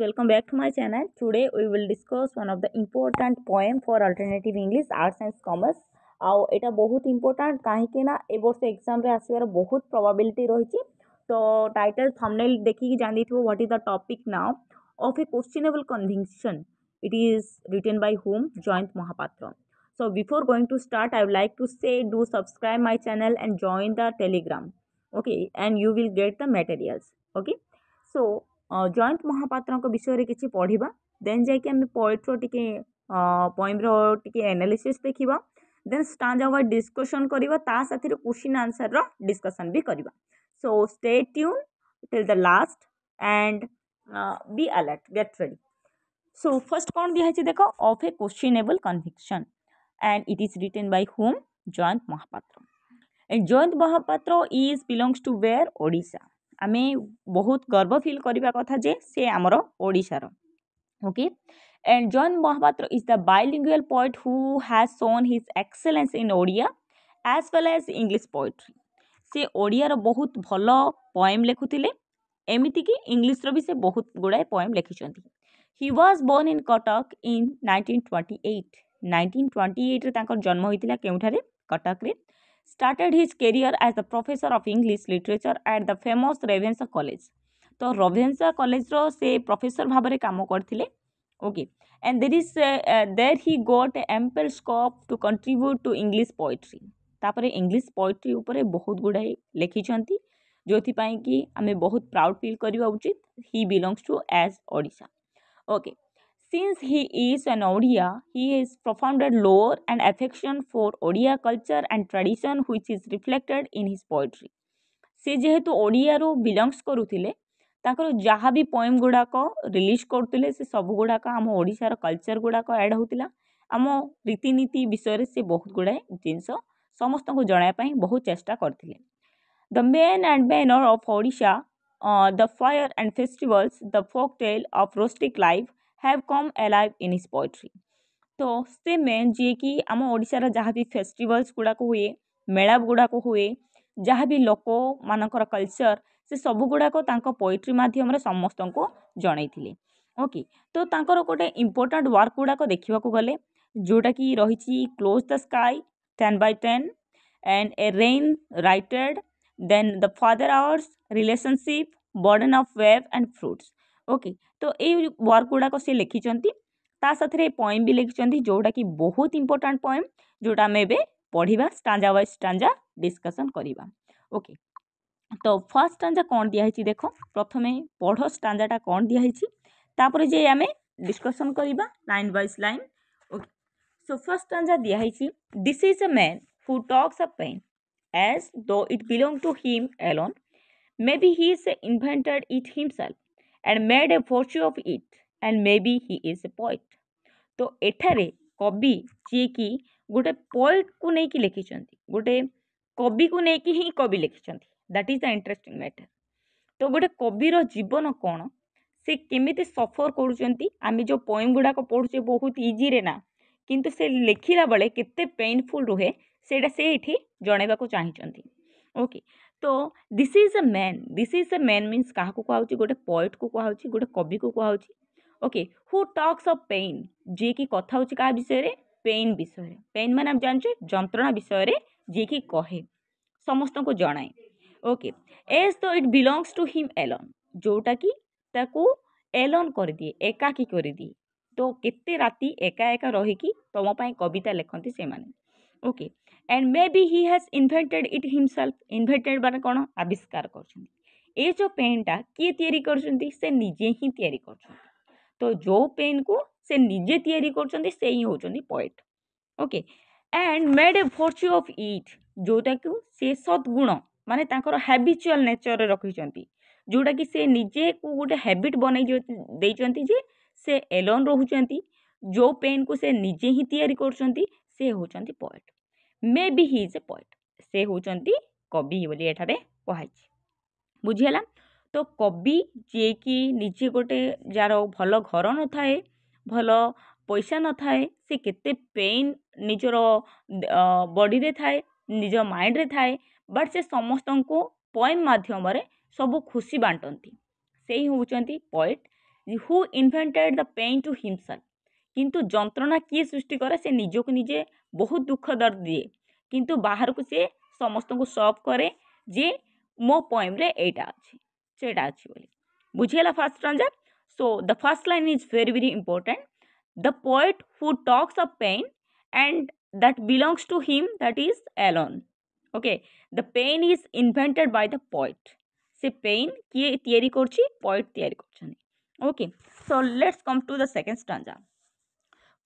welcome back to my channel today we will discuss one of the important poem for alternative english arts and commerce ଆଉ ଏଇଟା ବହୁତ important କାହିଁକିନା ଏ ବର୍ଷ ଏକ୍ଜାମ୍ରେ ଆସିବାର ବହୁତ ପ୍ରୋବାବିଲିଟି ରହିଛି ତ ଟାଇଟଲ୍ ଥମ୍ନେଲ୍ ଦେଖିକି ଜାଣିଥିବ what is the topic now of a questionable conviction it is written by whom Jayanta Mahapatra so before going to start I like to say do subscribe my channel and join the Telegram okay and you will get the materials okay so Jayanta Mahapatra विषय में किसी पढ़ा then जाए point रे point poetry analysis देखा then starts our discussion कराती question answer discussion भी करवा so stay tuned till the last end be alert get ready so first कौन दिखाई देख of a questionable conviction and it is written by whom Jayanta Mahapatra and Jayanta Mahapatra is belongs to where Odisha ଆମେ ବହୁତ ଗର୍ବ feel କରିବା କଥା ଯେ ସେ ଆମର ଓଡ଼ିଶାର ଓକେ ଏଣ୍ଡ ଜନ୍ Mahapatra is the bilingual poet who has shown his excellence in Odia as well as English poetry ସେ ଓଡ଼ିଆର ବହୁତ ଭଲ ପଏମ୍ ଲେଖୁଥିଲେ ଏମିତିକି ଇଂଲିଶର ବି ସେ ବହୁତ ଗୁଡ଼ାଏ ପଏମ୍ ଲେଖିଛନ୍ତି he was born in Cuttack in nineteen twenty eight nineteen twenty ଏଇଟ୍ରେ ତାଙ୍କର ଜନ୍ମ ହୋଇଥିଲା କେଉଁଠାରେ କଟକରେ started his career as a professor of english literature at the famous Ravenshaw college ତ ରେଭେନ୍ସା କଲେଜର ସେ ପ୍ରଫେସର ଭାବରେ କାମ କରିଥିଲେ okay and there is uh, uh, there he got ample scope to contribute to english poetry ତାପରେ english poetry ଉପରେ ବହୁତ ଗୁଡ଼ାଏ ଲେଖିଛନ୍ତି ଯେଉଁଥିପାଇଁ କି ଆମେ ବହୁତ ପ୍ରାଉଡ଼ ଫିଲ୍ କରିବା ଉଚିତ he belongs to as Odisha okay Since he is an Odia, he has profound lore and affection for Odia culture and tradition which is reflected in his poetry. ସେ ଯେହେତୁ ଓଡ଼ିଆରୁ ବିଲଙ୍ଗସ୍ କରୁଥିଲେ ତାଙ୍କର ଯାହା ବି ପୋଏମ୍ ଗୁଡ଼ାକ ରିଲିଜ୍ କରୁଥିଲେ ସେ ସବୁ ଗୁଡ଼ାକ ଆମ ଓଡ଼ିଶାର କଲଚର୍ ଗୁଡ଼ାକ ଆଡ଼୍ ହେଉଥିଲା ଆମ ରୀତିନୀତି ବିଷୟରେ ସେ ବହୁତ ଗୁଡ଼ାଏ ଜିନିଷ ସମସ୍ତଙ୍କୁ ଜଣାଇବା ପାଇଁ ବହୁତ ଚେଷ୍ଟା କରିଥିଲେ the men and manner of Odisha the fair and festivals the folk tale of rustic life have come alive in his poetry ତ ସେ ମେନ୍ ଯିଏକି ଆମ ଓଡ଼ିଶାର ଯାହା ବି ଫେଷ୍ଟିଭାଲ୍ସ ଗୁଡ଼ାକ ହୁଏ ମେଳା ଗୁଡ଼ାକ ହୁଏ ଯାହା ବି ଲୋକମାନଙ୍କର କଲଚର୍ ସେ ସବୁ ଗୁଡ଼ାକ ତାଙ୍କ ପୋଏଟ୍ରି ମାଧ୍ୟମରେ ସମସ୍ତଙ୍କୁ ଜଣାଇଥିଲେ ଓକେ ତ ତାଙ୍କର ଗୋଟେ ଇମ୍ପୋର୍ଟାଣ୍ଟ ୱାର୍କ ଗୁଡ଼ାକ ଦେଖିବାକୁ ଗଲେ ଯେଉଁଟାକି ରହିଛି close the sky ten by ten and a rain rioted then the father ours relationship burden of wave and fruits okay ତ ଏଇ ୱାର୍କ ଗୁଡ଼ାକ ସେ ଲେଖିଛନ୍ତି ତା ସାଥିରେ ପଏମ୍ ବି ଲେଖିଛନ୍ତି ଯେଉଁଟାକି ବହୁତ ଇମ୍ପୋର୍ଟାଣ୍ଟ ପଏମ୍ ଯେଉଁଟା ଆମେ ଏବେ ପଢ଼ିବା ଷ୍ଟାଞ୍ଜା ୱାଇଜ୍ ଷ୍ଟାଞ୍ଜା ଡିସ୍କସନ୍ କରିବା ଓକେ ତ ଫାର୍ଷ୍ଟ ଷ୍ଟାଞ୍ଜା କ'ଣ ଦିଆହେଇଛି ଦେଖ ପ୍ରଥମେ ପଢ଼ ଷ୍ଟାଞ୍ଜାଟା କ'ଣ ଦିଆହେଇଛି ତାପରେ ଯେ ଆମେ ଡିସ୍କସନ୍ କରିବା line wise line okay so first stanza ଦିଆହେଇଛି this is a man who talks of pain as though as though it belonged to him alone. Maybe he invented it himself and made a fortune of it and maybe he is a poet तो ये कवि जी गोटे point को लेकिन लिखी गोटे कवि को लेकिन ही कवि लिखिं that is the interesting matter तो गोटे कविर जीवन कौन से केमी सफर करमें जो पॉइंट गुड़ाक पढ़ुचे बहुत इजी रे ना किंतु से लिखला बेले के पेनफुल रुहे से जनवाक चाहती ओके তো this is a man this is a man means କାହାକୁ କୁହାହେଉଛି ଗୋଟେ ପଏଟ୍କୁ କୁହାହେଉଛି ଗୋଟେ କବିକୁ କୁହାହେଉଛି okay who talks of pain ଯିଏକି କଥା ହେଉଛି କାହା ବିଷୟରେ ପେନ୍ ବିଷୟରେ ପେନ୍ ମାନେ ଆମେ ଜାଣିଛୁ ଯନ୍ତ୍ରଣା ବିଷୟରେ ଯିଏକି କହେ ସମସ୍ତଙ୍କୁ ଜଣାଏ okay as though it belongs to him alone ଯେଉଁଟାକି ତାକୁ ଏଲନ୍ କରିଦିଏ ଏକାକି କରିଦିଏ ତ କେତେ ରାତି ଏକା ଏକା ରହିକି ତୁମ ପାଇଁ କବିତା ଲେଖନ୍ତି ସେମାନେ okay and maybe he has invented it himself इनभेटेड मान कौन आविष्कार कर जो पेन टा किए या निजे ही या तो जो पेन को से निजे या से ही poet okay and made a virtue of it जोटा कि से सद्गुण माने मानर हैबिचुअल नेचर रखी जोटा कि से निजे को गोटे हैबिट बन जे से एलोन रोच जो पेन को से निजे ही या से maybe he is a poet ସେ ହେଉଛନ୍ତି କବି ବୋଲି ଏଠାରେ କୁହାଯାଇଛି ବୁଝିହେଲା ତ କବି ଯିଏକି ନିଜେ ଗୋଟେ ଯାହାର ଭଲ ଘର ନଥାଏ ଭଲ ପଇସା ନଥାଏ ସେ କେତେ ପେନ୍ ନିଜର ବଡ଼ିରେ ଥାଏ ନିଜ ମାଇଣ୍ଡରେ ଥାଏ ବଟ୍ ସେ ସମସ୍ତଙ୍କୁ ପଏମ୍ ମାଧ୍ୟମରେ ସବୁ ଖୁସି ବାଣ୍ଟନ୍ତି ସେଇ ହେଉଛନ୍ତି poet who invented the pain to himself କିନ୍ତୁ ଯନ୍ତ୍ରଣା କିଏ ସୃଷ୍ଟି କରେ ସେ ନିଜକୁ ନିଜେ ବହୁତ ଦୁଃଖ ଦର୍ଦ ଦିଏ କିନ୍ତୁ ବାହାରକୁ ସିଏ ସମସ୍ତଙ୍କୁ ସପ୍ କରେ ଯେ ମୋ ପୋଏମ୍ରେ ଏଇଟା ଅଛି ସେଇଟା ଅଛି ବୋଲି ବୁଝିଗଲା ଫାର୍ଷ୍ଟ ଟ୍ରାଞ୍ଜାକ୍ଟ so the first line is very very important the poet who talks of pain and that belongs to him that is alone okay the pain is invented by the poet say pain kiye theory korchi poet theory korchani okay so let's come to the second stanza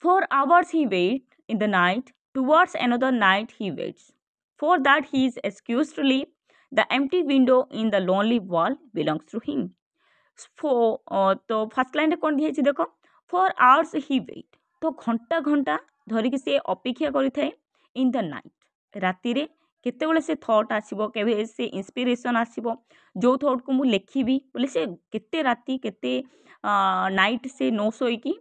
for hours he wait In the night, towards another night he waits. For that he is excusedly the empty window in the lonely wall belongs to him. ফো তো first লাইনটা କ'ଣ ଦିଆହେଇଛି ଦେଖ for hours Hi wait ତ ଘଣ୍ଟା ଘଣ୍ଟା ଧରିକି ସେ ଅପେକ୍ଷା କରିଥାଏ ଇନ୍ ଦ ନାଇଟ୍ ରାତିରେ କେତେବେଳେ ସେ ଥଟ୍ ଆସିବ କେବେ ସେ ଇନ୍ସପିରେସନ୍ ଆସିବ ଯେଉଁ ଥଟ୍କୁ ମୁଁ ଲେଖିବି ବୋଲେ ସେ କେତେ ରାତି କେତେ ନାଇଟ୍ ସେ ନ ଶୋଇକି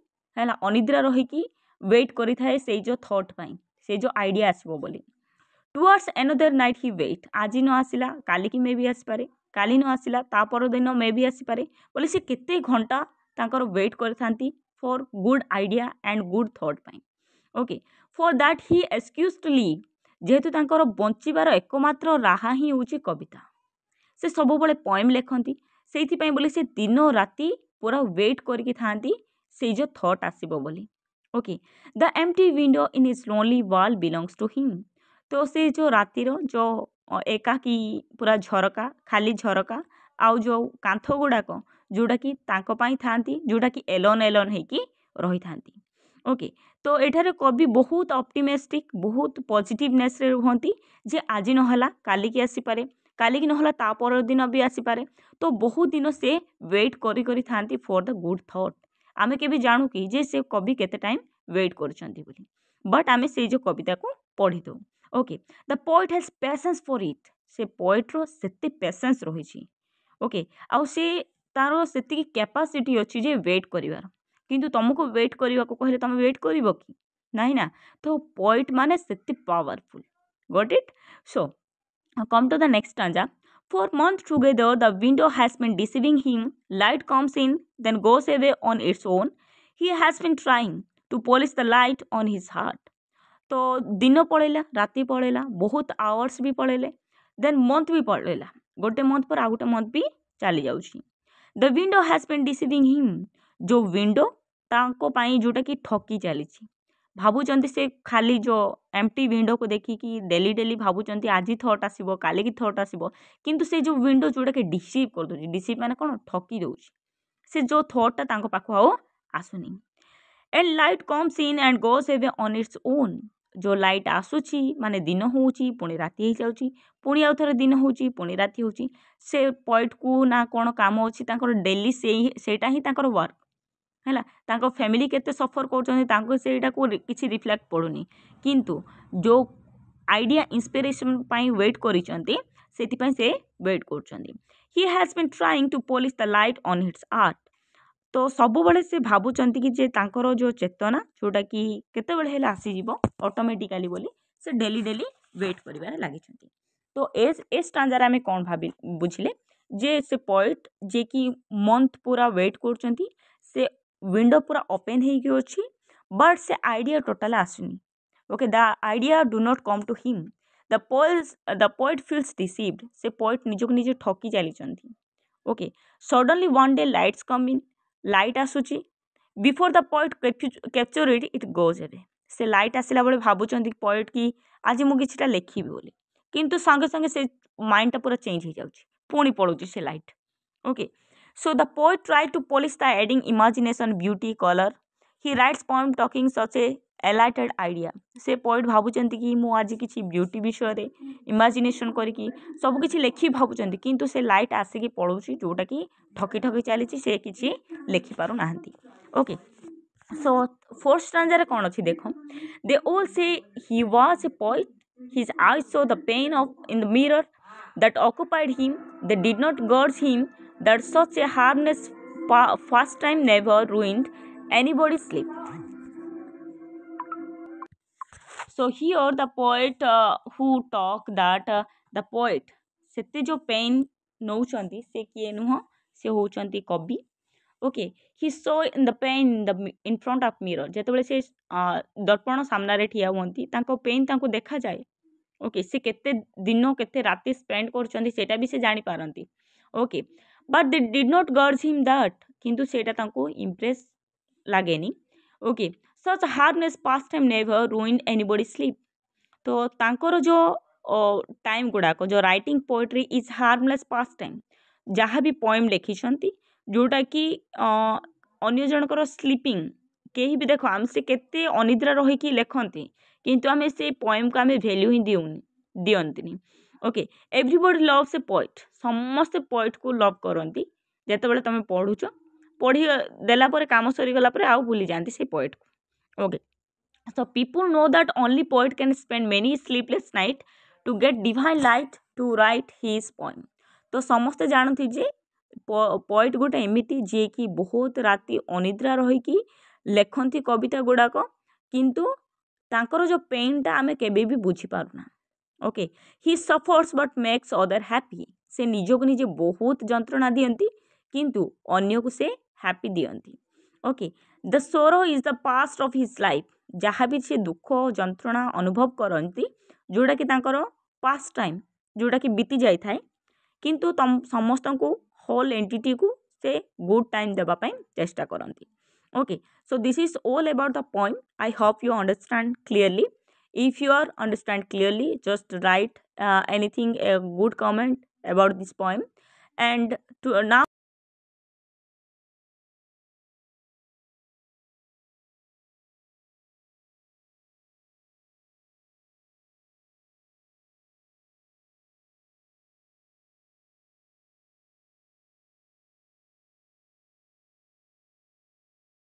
ହେଲା ଅନିଦ୍ରା ରହିକି ୱେଟ୍ କରିଥାଏ ସେଇ ଯେଉଁ ଥଟ୍ ପାଇଁ ସେଇ ଯେଉଁ ଆଇଡ଼ିଆ ଆସିବ ବୋଲି towards another night he wait ଆଜି ନ ଆସିଲା କାଲିକି ମେ ବି ଆସିପାରେ କାଲି ନ ଆସିଲା ତା ପରଦିନ ମେ ବି ଆସିପାରେ ବୋଲି ସେ କେତେ ଘଣ୍ଟା ତାଙ୍କର ୱେଟ୍ କରିଥାନ୍ତି for good idea and good thought ପାଇଁ okay for that he exclusively ଯେହେତୁ ତାଙ୍କର ବଞ୍ଚିବାର ଏକମାତ୍ର ରାହା ହିଁ ହେଉଛି କବିତା ସେ ସବୁବେଳେ ପଏମ୍ ଲେଖନ୍ତି ସେଇଥିପାଇଁ ବୋଲି ସେ ଦିନ ରାତି ପୁରା ୱେଟ୍ କରିକି ଥାଆନ୍ତି ସେଇ ଯେଉଁ ଥଟ୍ ଆସିବ ବୋଲି okay the empty window in is lonely world belongs to him তো ସେ ଯେଉଁ ରାତିର ଯେଉଁ ଏକାକୀ ପୁରା ଝରକା ଖାଲି ଝରକା ଆଉ ଯେଉଁ କାନ୍ଥ ଗୁଡ଼ାକ ଯେଉଁଟାକି ତାଙ୍କ ପାଇଁ ଥାଆନ୍ତି ଯେଉଁଟାକି ଏଲନ୍ ଏଲନ୍ ହେଇକି ରହିଥାନ୍ତି ଓକେ ତ ଏଠାରେ କବି ବହୁତ ଅପ୍ଟିମିଷ୍ଟିକ୍ ବହୁତ ପଜିଟିଭନେସ୍ରେ ରୁହନ୍ତି ଯେ ଆଜି ନହେଲା କାଲିକି ଆସିପାରେ କାଲିକି ନହେଲା ତା ପରଦିନ ବି ଆସିପାରେ ତ ବହୁତ ଦିନ ସେ ୱେଟ୍ କରି କରିଥାନ୍ତି ଫର୍ ଦ ଗୁଡ଼୍ ଥଟ୍ ଆମେ କେବେ ଜାଣୁ କି ଯେ ସେ କବି କେତେ ଟାଇମ୍ ୱେଟ୍ କରୁଛନ୍ତି ବୋଲି ବଟ୍ ଆମେ ସେଇ ଯେଉଁ କବିତାକୁ ପଢ଼ିଦେଉ okay the poet has patience for it ସେ ପଏଟ୍ର ସେତେ ପ୍ୟାସେନ୍ସ ରହିଛି ଓକେ ଆଉ ସେ ତା'ର ସେତିକି କ୍ୟାପାସିଟି ଅଛି ଯେ ୱେଟ୍ କରିବାର କିନ୍ତୁ ତୁମକୁ ୱେଟ୍ କରିବାକୁ କହିଲେ ତୁମେ ୱେଟ୍ କରିବ କି ନାହିଁ ନା ତ ପଏଟ୍ ମାନେ ସେତେ powerful got it so come to the next stanza for months together, the window has been deceiving him. Light comes in, then goes away on its own. He has been trying to polish the light on his heart. तो दिन पळेला राती पळेला बहुत hours भी पळेले then month भी पळेला गोटे month पर आ गोटे month भी ଚାଲି ଯାଉଛି the window has been deceiving him ଯେଉଁ ୱିଣ୍ଡୋ ତାଙ୍କ ପାଇଁ ଯେଉଁଟାକି ଠକି ଚାଲିଛି ଭାବୁଛନ୍ତି ସେ ଖାଲି ଯେଉଁ ଏମ୍ପ୍ଟି ୱିଣ୍ଡୋକୁ ଦେଖିକି ଡେଲି ଡେଲି ଭାବୁଛନ୍ତି ଆଜି ଥଟ୍ ଆସିବ କାଲିକି ଥଟ୍ ଆସିବ କିନ୍ତୁ ସେ ଯେଉଁ ୱିଣ୍ଡୋ ଯେଉଁଟାକି ଡିସିଭ୍ କରିଦେଉଛି ଡିସିଭ୍ ମାନେ କ'ଣ ଠକି ଦେଉଛି ସେ ଯେଉଁ ଥଟ୍ଟା ତାଙ୍କ ପାଖକୁ ଆଉ ଆସୁନି and light comes in and goes ଏବେ ଅନ୍ ଇଟ୍ସ ଓନ୍ ଯେଉଁ ଲାଇଟ୍ ଆସୁଛି ମାନେ ଦିନ ହେଉଛି ପୁଣି ରାତି ହେଇଯାଉଛି ପୁଣି ଆଉ ଥରେ ଦିନ ହେଉଛି ପୁଣି ରାତି ହେଉଛି ସେ ପଏଣ୍ଟକୁ ନା କ'ଣ କାମ ଅଛି ତାଙ୍କର ଡେଲି ସେଇ ସେଇଟା ହିଁ ତାଙ୍କର ୱାର୍କ ହେଲା ତାଙ୍କ ଫ୍ୟାମିଲି କେତେ ସଫର୍ କରୁଛନ୍ତି ତାଙ୍କୁ ସେଇଟାକୁ କିଛି ରିଫ୍ଲେକ୍ଟ ପଡ଼ୁନି କିନ୍ତୁ ଯେଉଁ ଆଇଡ଼ିଆ ଇନ୍ସପିରେସନ୍ ପାଇଁ ୱେଟ୍ କରିଛନ୍ତି ସେଥିପାଇଁ ସେ ୱେଟ୍ କରୁଛନ୍ତି he has been trying to polish the light on its art ତ ସବୁବେଳେ ସେ ଭାବୁଛନ୍ତି କି ଯେ ତାଙ୍କର ଯେଉଁ ଚେତନା ଯେଉଁଟାକି କେତେବେଳେ ହେଲେ ଆସିଯିବ ଅଟୋମେଟିକାଲି ବୋଲି ସେ ଡେଲି ଡେଲି ୱେଟ୍ କରିବାରେ ଲାଗିଛନ୍ତି ତ ଏ ଏ ଷ୍ଟାଞ୍ଜାରେ ଆମେ କ'ଣ ଭାବି ବୁଝିଲେ ଯେ ସେ ପଏଟ୍ ଯିଏକି ମନ୍ଥ ପୁରା ୱେଟ୍ କରୁଛନ୍ତି ସେ ವಿಂಡೋ ಪೂರ ಓಪೆನ್ ହେଇକି ଅଛି ବଟ୍ ସେ ଆଇଡ଼ିଆ ଟୋଟାଲ୍ ଆସୁନି okay the idea do not come to him the poles the poet feels received ସେ ପୋଏଟ୍ ନିଜକୁ ନିଜେ ଠକି ଚାଲିଛନ୍ତି okay suddenly one day lights coming light ଆସୁଛି before the poet capture it it goes ଏବେ ସେ light ଆସିଲା ବେଳେ ଭାବୁଛନ୍ତି ପଏଟ୍ କି ଆଜି ମୁଁ କିଛିଟା ଲେଖିବି ବୋଲି କିନ୍ତୁ ସାଙ୍ଗେ ସାଙ୍ଗେ ସେ ମାଇଣ୍ଡଟା ପୁରା ଚେଞ୍ଜ ହେଇଯାଉଛି ପୁଣି ପଳାଉଛି ସେ light okay So the poet tried to polish the adding imagination, beauty, color. He writes poem talking such a elated idea ସେ ପଏଣ୍ଟ ଭାବୁଛନ୍ତି କି ମୁଁ ଆଜି କିଛି ବ୍ୟୁଟି ବିଷୟରେ ଇମାଜିନେସନ୍ କରିକି ସବୁକିଛି ଲେଖି ଭାବୁଛନ୍ତି କିନ୍ତୁ ସେ ଲାଇଟ୍ ଆସିକି ପଳାଉଛି ଯେଉଁଟାକି ଠକି ଠକି ଚାଲିଛି ସେ କିଛି ଲେଖିପାରୁନାହାନ୍ତି ଓକେ ସୋ ଫୋର୍ଥ ଷ୍ଟ୍ରାଞ୍ଜାରେ କ'ଣ ଅଛି ଦେଖ they all say he was a poet his eye saw the pain of in the mirror that occupied him they did not grudge him that such a harmless first time never ruined anybody's sleep. So here the poet uh, who talk that uh, the poet ସେତେ ଯେଉଁ pain ନେଉଛନ୍ତି ସେ କିଏ ନୁହଁ ସେ ହେଉଛନ୍ତି କବି okay he saw in the pain the in front of mirror ଯେତେବେଳେ ସେ ଦର୍ପଣ ସାମ୍ନାରେ ଠିଆ ହୁଅନ୍ତି ତାଙ୍କ ପେନ୍ ତାଙ୍କୁ ଦେଖାଯାଏ ଓକେ ସେ କେତେ ଦିନ କେତେ ରାତି ସ୍ପେଣ୍ଡ କରୁଛନ୍ତି ସେଇଟା ବି ସେ ଜାଣିପାରନ୍ତି okay but they did not grudge him that କିନ୍ତୁ ସେଇଟା ତାଙ୍କୁ ଇମ୍ପ୍ରେସ୍ ଲାଗେନି okay such harmless pastime never ruin anybody sleep ତ ତାଙ୍କର ଯେଉଁ ଟାଇମ୍ ଗୁଡ଼ାକ ଯେଉଁ writing poetry is harmless pastime ଯାହା ବି ପୋଏମ୍ ଲେଖିଛନ୍ତି ଯେଉଁଟାକି ଅନ୍ୟ ଜଣଙ୍କର ସ୍ଲିପିଂ କେହି ବି ଦେଖ ଆମେ ସେ କେତେ ଅନିଦ୍ରା ରହିକି ଲେଖନ୍ତି କିନ୍ତୁ ଆମେ ସେଇ ପୋଏମ୍କୁ ଆମେ ଭ୍ୟାଲ୍ୟୁ ହିଁ ଦେଉନି ଦିଅନ୍ତିନି okay everybody loves a poet ସମସ୍ତେ ପଏଟ୍କୁ ଲଭ୍ କରନ୍ତି ଯେତେବେଳେ ତୁମେ ପଢ଼ୁଛ ପଢ଼ି ଦେଲା ପରେ କାମ ସରିଗଲା ପରେ ଆଉ ଭୁଲି ଯାଆନ୍ତି ସେଇ ପଏଟ୍କୁ ଓକେ ତ people know that only poet can spend many sleepless night to get divine light to write his poem ତ ସମସ୍ତେ ଜାଣନ୍ତି ଯେ ପଏଟ୍ ଗୋଟେ ଏମିତି ଯିଏକି ବହୁତ ରାତି ଅନିଦ୍ରା ରହିକି ଲେଖନ୍ତି କବିତା ଗୁଡ଼ାକ କିନ୍ତୁ ତାଙ୍କର ଯେଉଁ ପେନ୍ଟା ଆମେ କେବେ ବି ବୁଝିପାରୁନା okay he suffers but makes other happy से को निजे बहुत जंत्रणा दिखती किंतु अगर को से हैप्पी दिखती okay the sorrow is the past of his life जहाँ भी सी दुख जंत्रणा अनुभव करती जोटा कि पास्ट टाइम जोटा कि बीती जाए कि समस्त को हल एंटीटी को से गुड टाइम देवाई चेष्टा करती okay so this is all about the point I hope you understand clearly if you are understand clearly just write uh, anything a good comment about this poem and to uh, now